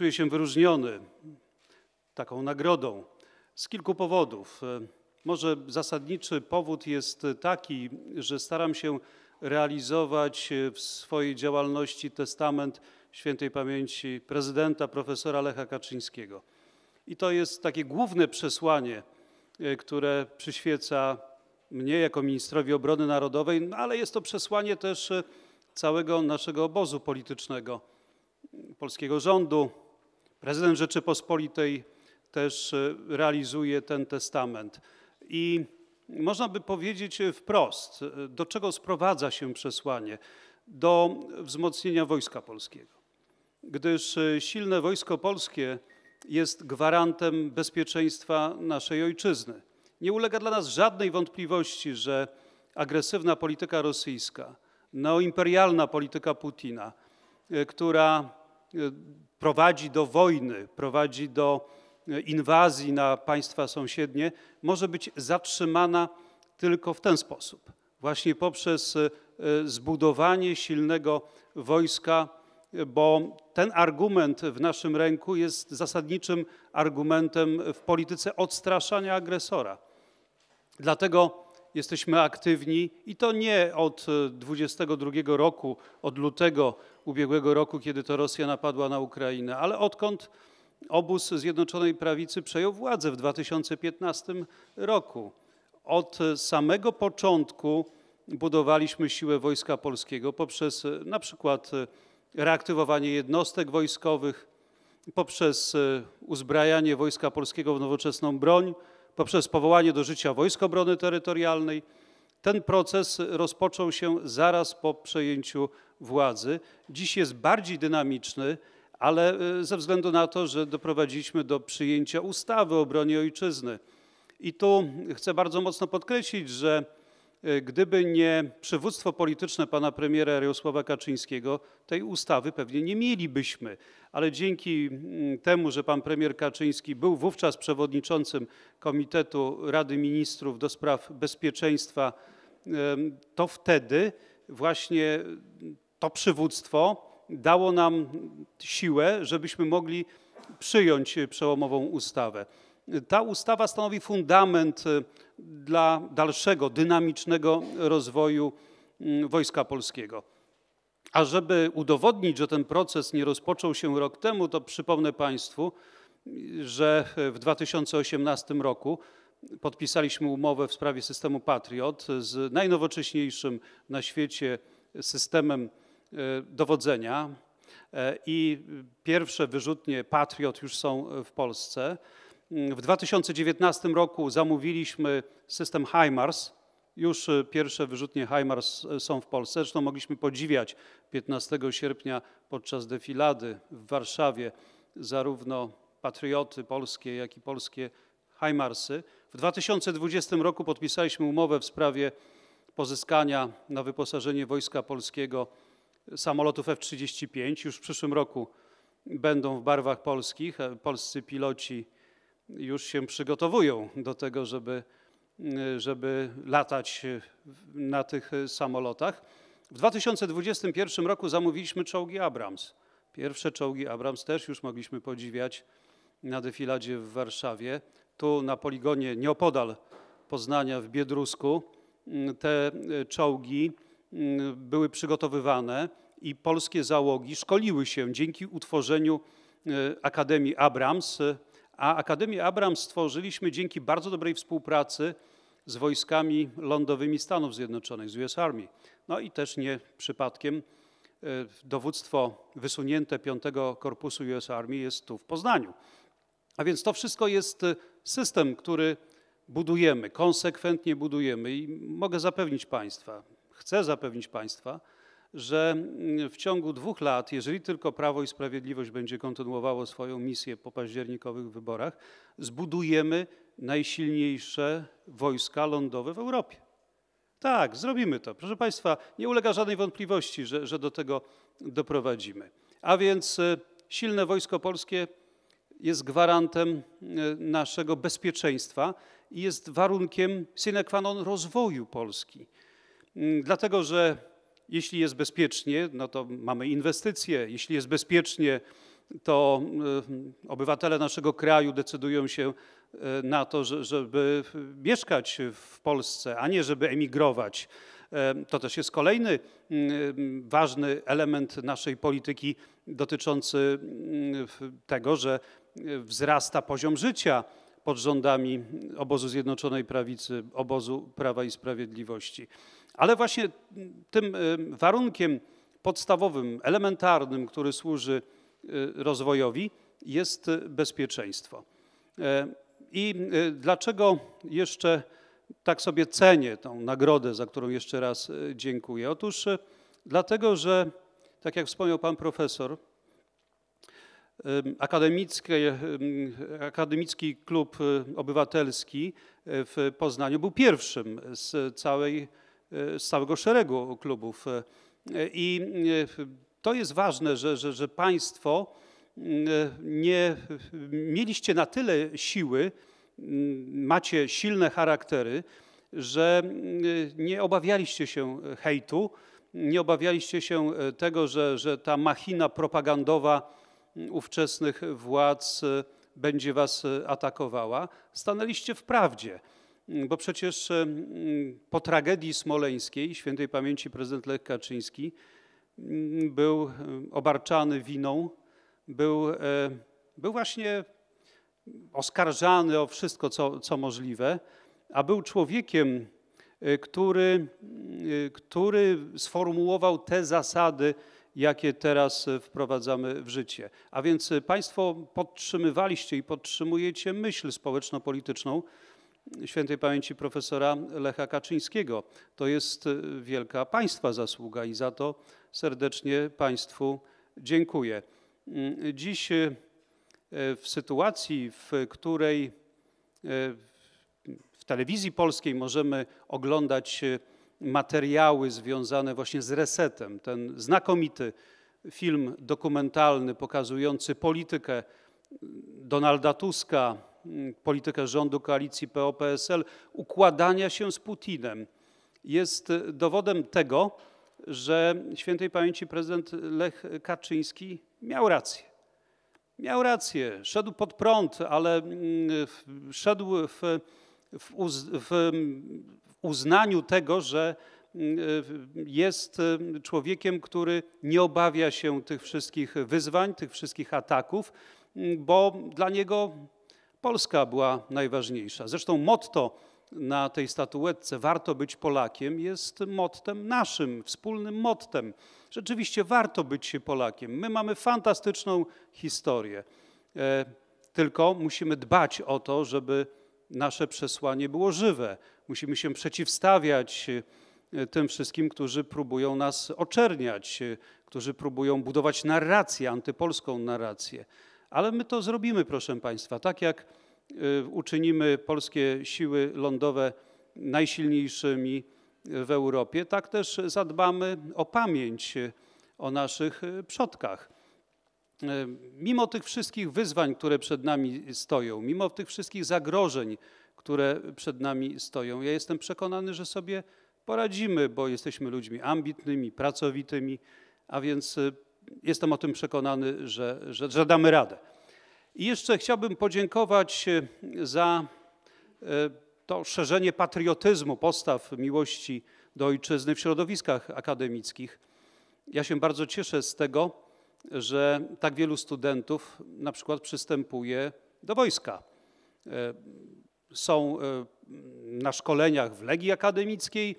Czuję się wyróżniony taką nagrodą z kilku powodów. E, może zasadniczy powód jest taki, że staram się realizować e, w swojej działalności testament świętej pamięci prezydenta profesora Lecha Kaczyńskiego. I to jest takie główne przesłanie, e, które przyświeca mnie jako ministrowi obrony narodowej, no ale jest to przesłanie też całego naszego obozu politycznego, polskiego rządu, Prezydent Rzeczypospolitej też e, realizuje ten testament. I można by powiedzieć e, wprost, e, do czego sprowadza się przesłanie? Do wzmocnienia Wojska Polskiego, gdyż silne Wojsko Polskie jest gwarantem bezpieczeństwa naszej ojczyzny. Nie ulega dla nas żadnej wątpliwości, że agresywna polityka rosyjska, neoimperialna polityka Putina, która E, prowadzi do wojny, prowadzi do e, inwazji na państwa sąsiednie, może być zatrzymana tylko w ten sposób. Właśnie poprzez e, zbudowanie silnego wojska, bo ten argument w naszym ręku jest zasadniczym argumentem w polityce odstraszania agresora. Dlatego jesteśmy aktywni i to nie od 22 e, roku, od lutego ubiegłego roku, kiedy to Rosja napadła na Ukrainę, ale odkąd obóz Zjednoczonej Prawicy przejął władzę w 2015 roku. Od samego początku budowaliśmy siłę Wojska Polskiego poprzez e, na przykład e, reaktywowanie jednostek wojskowych, poprzez uzbrajanie Wojska Polskiego w nowoczesną broń, poprzez powołanie do życia Wojsk Obrony Terytorialnej. Ten proces rozpoczął się zaraz po przejęciu władzy. Dziś jest bardziej dynamiczny, ale e, ze względu na to, że doprowadziliśmy do przyjęcia ustawy o obronie ojczyzny. I tu chcę bardzo mocno podkreślić, że E, gdyby nie przywództwo polityczne pana premiera Jarosława Kaczyńskiego, tej ustawy pewnie nie mielibyśmy. Ale dzięki mm, temu, że pan premier Kaczyński był wówczas przewodniczącym Komitetu Rady Ministrów do spraw bezpieczeństwa, to wtedy właśnie to przywództwo dało nam siłę, żebyśmy mogli przyjąć przełomową ustawę. Ta ustawa stanowi fundament y, dla dalszego, dynamicznego rozwoju mm, Wojska Polskiego. A żeby udowodnić, że ten proces nie rozpoczął się rok temu, to przypomnę Państwu, że w 2018 roku podpisaliśmy umowę w sprawie systemu Patriot z najnowocześniejszym na świecie systemem y, dowodzenia y, i pierwsze wyrzutnie Patriot już są w Polsce. W 2019 roku zamówiliśmy system HIMARS. Już y, pierwsze wyrzutnie HIMARS y, są w Polsce. Zresztą mogliśmy podziwiać 15 sierpnia podczas defilady w Warszawie zarówno patrioty polskie, jak i polskie HIMARSy. W 2020 roku podpisaliśmy umowę w sprawie pozyskania na wyposażenie Wojska Polskiego samolotów F-35. Już w przyszłym roku będą w barwach polskich. E, polscy piloci już się przygotowują do tego, żeby, żeby latać na tych samolotach. W 2021 roku zamówiliśmy czołgi Abrams. Pierwsze czołgi Abrams też już mogliśmy podziwiać na defiladzie w Warszawie. Tu na poligonie nieopodal Poznania w Biedrusku mm, te e, czołgi mm, były przygotowywane i polskie załogi szkoliły się dzięki utworzeniu e, Akademii Abrams e, a Akademię Abram stworzyliśmy dzięki bardzo dobrej współpracy z wojskami lądowymi Stanów Zjednoczonych, z US Army. No i też nie przypadkiem e, dowództwo wysunięte 5 Korpusu US Army jest tu w Poznaniu. A więc to wszystko jest e, system, który budujemy, konsekwentnie budujemy i mogę zapewnić Państwa, chcę zapewnić Państwa, że mm, w ciągu dwóch lat, jeżeli tylko Prawo i Sprawiedliwość będzie kontynuowało swoją misję po październikowych wyborach, zbudujemy najsilniejsze wojska lądowe w Europie. Tak, zrobimy to. Proszę Państwa, nie ulega żadnej wątpliwości, że, że do tego doprowadzimy. A więc y, silne wojsko polskie jest gwarantem y, naszego bezpieczeństwa i jest warunkiem sine qua non rozwoju Polski. Mm, dlatego, że jeśli jest bezpiecznie, no to mamy inwestycje. Jeśli jest bezpiecznie, to e, obywatele naszego kraju decydują się e, na to, żeby mieszkać w Polsce, a nie żeby emigrować. E, to też jest kolejny mm, ważny element naszej polityki dotyczący mm, tego, że wzrasta poziom życia pod rządami obozu Zjednoczonej Prawicy, obozu Prawa i Sprawiedliwości. Ale właśnie mm, tym y, warunkiem podstawowym, elementarnym, który służy y, rozwojowi, jest y, bezpieczeństwo. E, I dlaczego jeszcze tak sobie cenię tą nagrodę, za którą jeszcze raz dziękuję? Otóż dlatego, że tak jak wspomniał pan profesor, Akademicki Klub Obywatelski w Poznaniu był pierwszym z całej E, z całego szeregu klubów. E, I e, to jest ważne, że, że, że państwo nie mieliście na tyle siły, macie silne charaktery, że nie obawialiście się hejtu, nie obawialiście się tego, że, że ta machina propagandowa ówczesnych władz będzie was atakowała. Stanęliście w prawdzie. Mm, bo przecież po tragedii smoleńskiej świętej pamięci prezydent Lech Kaczyński mm, był obarczany winą, był, był właśnie oskarżany o wszystko, co, co możliwe, a był człowiekiem, e, który, e, który sformułował te zasady, jakie teraz e, wprowadzamy w życie. A więc Państwo podtrzymywaliście i podtrzymujecie myśl społeczno-polityczną, świętej pamięci profesora Lecha Kaczyńskiego. To jest y, wielka Państwa zasługa i za to serdecznie Państwu dziękuję. Mm, dziś y, y, w sytuacji, w której w telewizji polskiej możemy oglądać materiały związane właśnie z resetem, ten znakomity film dokumentalny pokazujący politykę Donalda Tuska, Mm, politykę rządu koalicji PO-PSL układania się z Putinem jest y, dowodem tego, że świętej pamięci prezydent Lech Kaczyński miał rację. Miał rację, szedł pod prąd, ale mm, szedł w, w, uz, w uznaniu tego, że mm, y, jest y, człowiekiem, który nie obawia się tych wszystkich wyzwań, tych wszystkich ataków, bo dla niego Polska była najważniejsza. Zresztą motto na tej statuetce Warto być Polakiem jest mottem naszym, wspólnym mottem. Rzeczywiście warto być Polakiem. My mamy fantastyczną historię. E, tylko musimy dbać o to, żeby nasze przesłanie było żywe. Musimy się przeciwstawiać e, tym wszystkim, którzy próbują nas oczerniać, e, którzy próbują budować narrację, antypolską narrację. Ale my to zrobimy, proszę Państwa, tak jak y, uczynimy polskie siły lądowe najsilniejszymi w Europie, tak też zadbamy o pamięć y, o naszych y, przodkach. Mimo tych wszystkich wyzwań, które przed nami stoją, mimo tych wszystkich zagrożeń, które przed nami stoją, ja jestem przekonany, że sobie poradzimy, bo jesteśmy ludźmi ambitnymi, pracowitymi, a więc jestem o tym przekonany, że, że, że damy radę. I jeszcze chciałbym podziękować e, za e, to szerzenie patriotyzmu, postaw miłości do ojczyzny w środowiskach akademickich. Ja się bardzo cieszę z tego, że tak wielu studentów na przykład przystępuje do wojska. E, są na szkoleniach w Legii Akademickiej,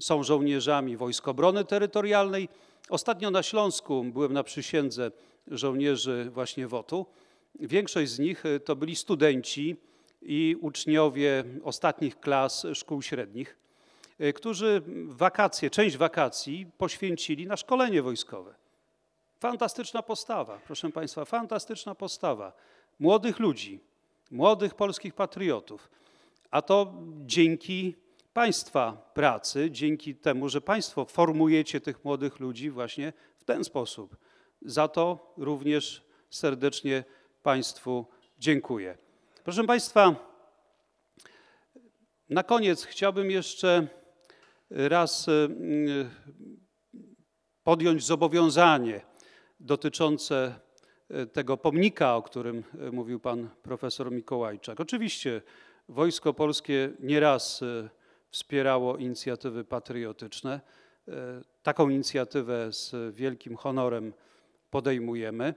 są żołnierzami Wojsk Obrony Terytorialnej, Ostatnio na Śląsku byłem na przysiędze żołnierzy właśnie WOT-u. Większość z nich e, to byli studenci i uczniowie ostatnich klas szkół średnich, e, którzy wakacje, część wakacji poświęcili na szkolenie wojskowe. Fantastyczna postawa, proszę Państwa, fantastyczna postawa młodych ludzi, młodych polskich patriotów. A to dzięki Państwa pracy, dzięki temu, że Państwo formujecie tych młodych ludzi właśnie w ten sposób. Za to również serdecznie Państwu dziękuję. Proszę Państwa, na koniec chciałbym jeszcze raz e, podjąć zobowiązanie dotyczące e, tego pomnika, o którym e, mówił pan profesor Mikołajczak. Oczywiście Wojsko Polskie nieraz wspierało inicjatywy patriotyczne. E, taką inicjatywę z wielkim honorem podejmujemy,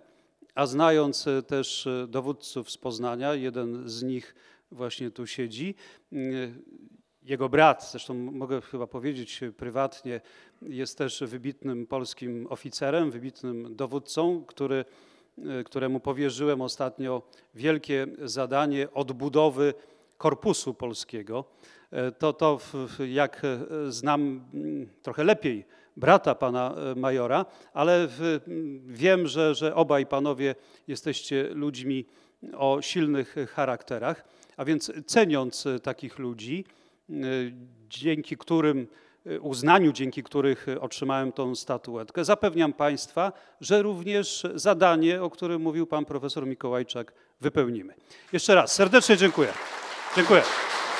a znając e, też e, dowódców z Poznania, jeden z nich właśnie tu siedzi, jego brat, zresztą mogę chyba powiedzieć prywatnie, jest też wybitnym polskim oficerem, wybitnym dowódcą, który, któremu powierzyłem ostatnio wielkie zadanie odbudowy korpusu polskiego, e, to, to jak e, znam mm, trochę lepiej brata pana e, majora, ale mm, wiem, że, że obaj panowie jesteście ludźmi o silnych charakterach, a więc ceniąc takich ludzi, dzięki którym uznaniu, dzięki których otrzymałem tą statuetkę. Zapewniam Państwa, że również zadanie, o którym mówił Pan Profesor Mikołajczak, wypełnimy. Jeszcze raz serdecznie dziękuję. Dziękuję.